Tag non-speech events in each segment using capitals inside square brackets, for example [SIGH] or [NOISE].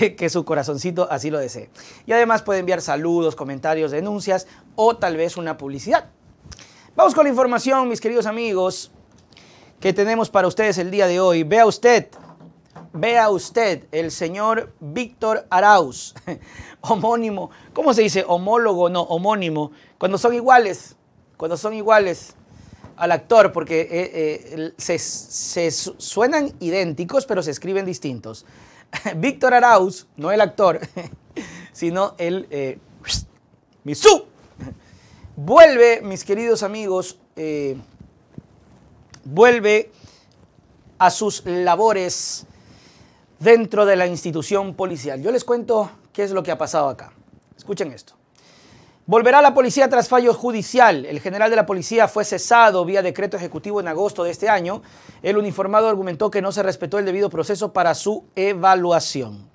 [LAUGHS] que su corazoncito así lo desee. Y además puede enviar saludos, comentarios, denuncias o tal vez una publicidad. Vamos con la información, mis queridos amigos, que tenemos para ustedes el día de hoy. Vea usted, vea usted, el señor Víctor Arauz, [LAUGHS] homónimo, ¿cómo se dice? Homólogo, no, homónimo, cuando son iguales, cuando son iguales al actor, porque eh, eh, se suenan idénticos, pero se escriben distintos. [LAUGHS] Víctor Arauz, no el actor, [LAUGHS] sino el eh, Misú. Vuelve, mis queridos amigos, eh, vuelve a sus labores dentro de la institución policial. Yo les cuento qué es lo que ha pasado acá. Escuchen esto. Volverá la policía tras fallo judicial. El general de la policía fue cesado vía decreto ejecutivo en agosto de este año. El uniformado argumentó que no se respetó el debido proceso para su evaluación.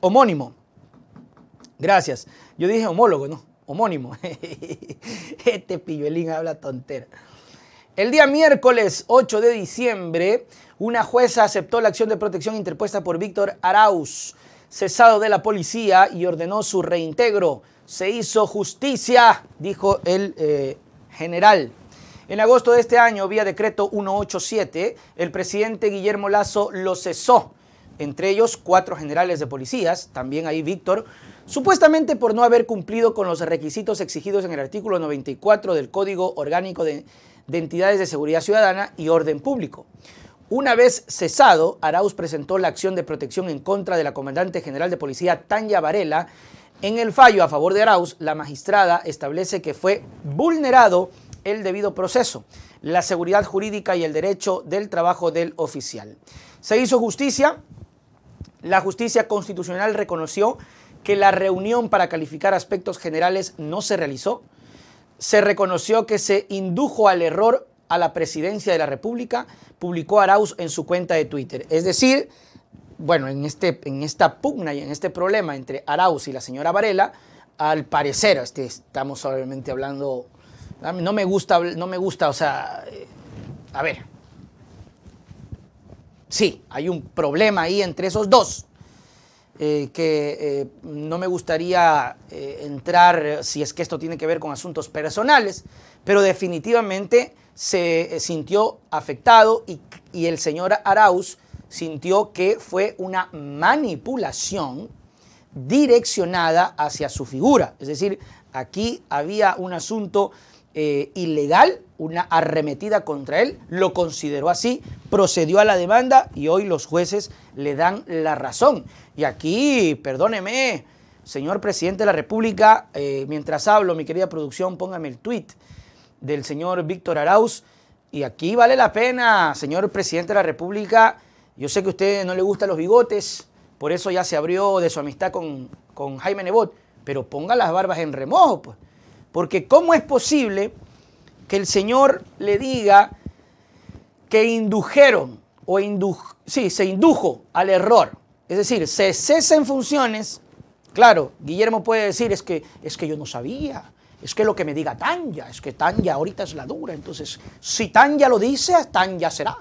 Homónimo. Gracias. Yo dije homólogo, ¿no? Homónimo. [LAUGHS] Este pilluelín habla tontera. El día miércoles 8 de diciembre, una jueza aceptó la acción de protección interpuesta por Víctor Arauz, cesado de la policía, y ordenó su reintegro se hizo justicia, dijo el eh, general. En agosto de este año, vía decreto 187, el presidente Guillermo Lazo lo cesó, entre ellos cuatro generales de policías, también ahí Víctor, supuestamente por no haber cumplido con los requisitos exigidos en el artículo 94 del Código Orgánico de, de Entidades de Seguridad Ciudadana y Orden Público. Una vez cesado, Arauz presentó la acción de protección en contra de la comandante general de policía Tanya Varela en el fallo a favor de Arauz, la magistrada establece que fue vulnerado el debido proceso, la seguridad jurídica y el derecho del trabajo del oficial. Se hizo justicia, la justicia constitucional reconoció que la reunión para calificar aspectos generales no se realizó, se reconoció que se indujo al error a la presidencia de la República, publicó Arauz en su cuenta de Twitter. Es decir, bueno, en, este, en esta pugna y en este problema entre Arauz y la señora Varela, al parecer, este, estamos obviamente hablando, no me gusta, no me gusta, o sea, eh, a ver, sí, hay un problema ahí entre esos dos. Eh, que eh, no me gustaría entrar si es que esto tiene que ver con asuntos personales, pero definitivamente se sintió afectado y, y el señor Arauz sintió que fue una manipulación direccionada hacia su figura. Es decir, aquí había un asunto eh, ilegal, una arremetida contra él, lo consideró así, procedió a la demanda y hoy los jueces le dan la razón. Y aquí, perdóneme, señor presidente de la República, eh, mientras hablo, mi querida producción, póngame el tweet del señor Víctor Arauz. Y aquí vale la pena, señor presidente de la República, yo sé que a usted no le gustan los bigotes, por eso ya se abrió de su amistad con, Jaime Nebot, pero ponga las barbas en remojo, pues. Porque ¿cómo es posible que el Señor le diga que indujeron o indu sí, se indujo al error? Es decir, se cesa funciones. Claro, Guillermo puede decir, es que, es que yo no sabía, es que lo que me diga Tanya, es que Tanya ahorita es la dura, entonces si Tanya lo dice, Tanya será.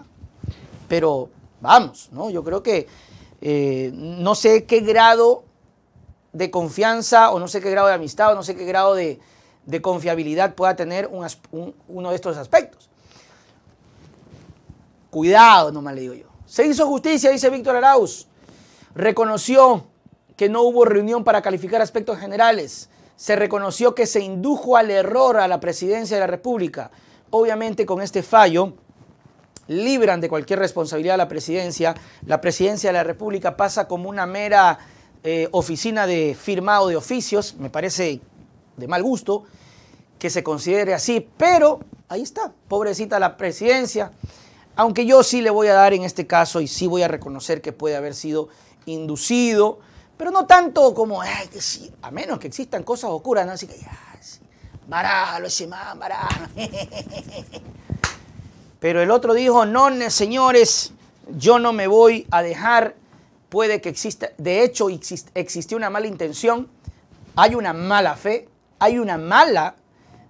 Pero Vamos, ¿no? Yo creo que eh, no sé qué grado de confianza o no sé qué grado de amistad o no sé qué grado de, confiabilidad pueda tener uno de estos aspectos. Cuidado, nomás le digo yo. Se hizo justicia, dice Víctor Arauz. Reconoció que no hubo reunión para calificar aspectos generales. Se reconoció que se indujo al error a la presidencia de la República. Obviamente con este fallo libran de cualquier responsabilidad a la presidencia, la presidencia de la República pasa como una mera eh, oficina de firmado de oficios, me parece de mal gusto que se considere así, pero ahí está, pobrecita la presidencia, aunque yo sí le voy a dar en este caso y sí voy a reconocer que puede haber sido inducido, pero no tanto como, a menos que existan cosas oscuras, así que ya, sí, ese [LAUGHS] Pero el otro dijo, no, señores, yo no me voy a dejar, puede que exista, de hecho existió una mala intención, hay una mala fe, hay una mala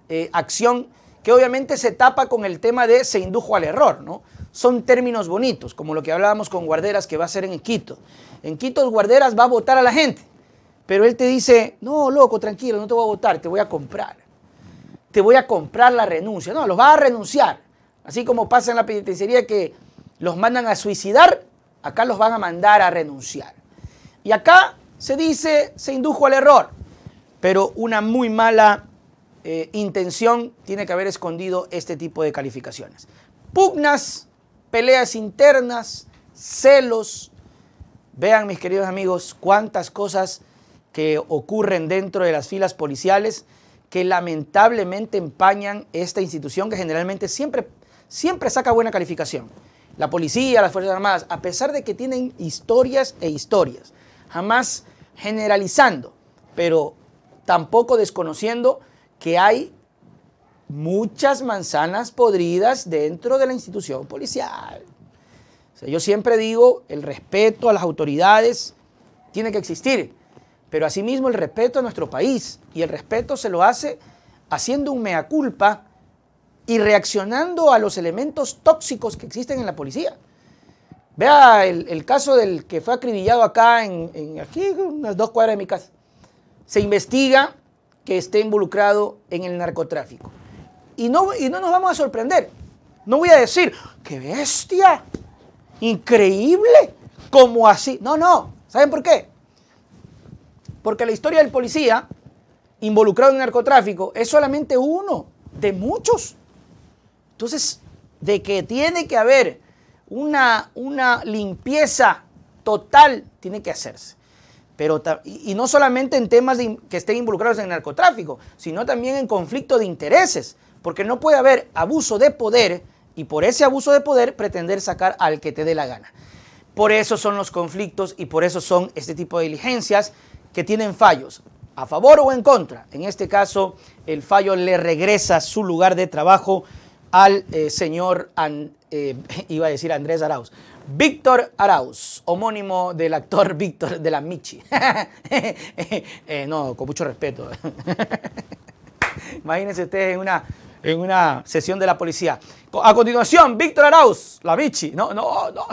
eh, acción que obviamente se tapa con el tema de se indujo al error, ¿no? Son términos bonitos, como lo que hablábamos con Guarderas que va a ser en Quito. En Quito Guarderas va a votar a la gente, pero él te dice, no, loco, tranquilo, no te voy a votar, te voy a comprar. Te voy a comprar la renuncia. No, los va a renunciar Así como pasa en la penitenciaría que los mandan a suicidar, acá los van a mandar a renunciar. Y acá se dice, se indujo al error, pero una muy mala eh, intención tiene que haber escondido este tipo de calificaciones. Pugnas, peleas internas, celos. Vean, mis queridos amigos, cuántas cosas que ocurren dentro de las filas policiales que lamentablemente empañan esta institución que generalmente siempre siempre saca buena calificación. La policía, las Fuerzas Armadas, a pesar de que tienen historias e historias, jamás generalizando, pero tampoco desconociendo que hay muchas manzanas podridas dentro de la institución policial. yo siempre digo, el respeto a las autoridades tiene que existir, pero asimismo el respeto a nuestro país y el respeto se lo hace haciendo un mea culpa y reaccionando a los elementos tóxicos que existen en la policía. Vea el, caso del que fue acribillado acá, en, en, aquí, unas dos cuadras de mi casa. Se investiga que esté involucrado en el narcotráfico. Y no, y no nos vamos a sorprender. No voy a decir, qué bestia, increíble, ¿Cómo así. No, no, ¿saben por qué? Porque la historia del policía involucrado en el narcotráfico es solamente uno de muchos. Entonces, de que tiene que haber una, limpieza total, tiene que hacerse. Pero, y no solamente en temas que estén involucrados en el narcotráfico, sino también en conflicto de intereses, porque no puede haber abuso de poder y por ese abuso de poder pretender sacar al que te dé la gana. Por eso son los conflictos y por eso son este tipo de diligencias que tienen fallos, a favor o en contra. En este caso, el fallo le regresa a su lugar de trabajo al eh, señor, eh, [LAUGHS] iba a decir Andrés Arauz, Víctor Arauz, homónimo del actor [LAUGHS] Víctor de la Michi. [LAUGHS] Eh, no, con mucho respeto. Imagínense ustedes en una, en una sesión de la policía. A continuación, Víctor Arauz, la Michi. No, no, no.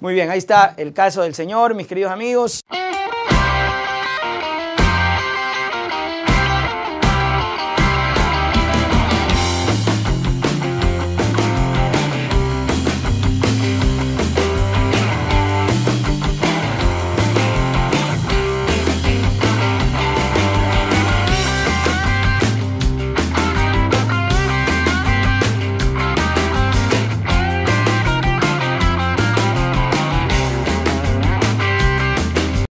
Muy bien, ahí está el caso del señor, mis queridos amigos.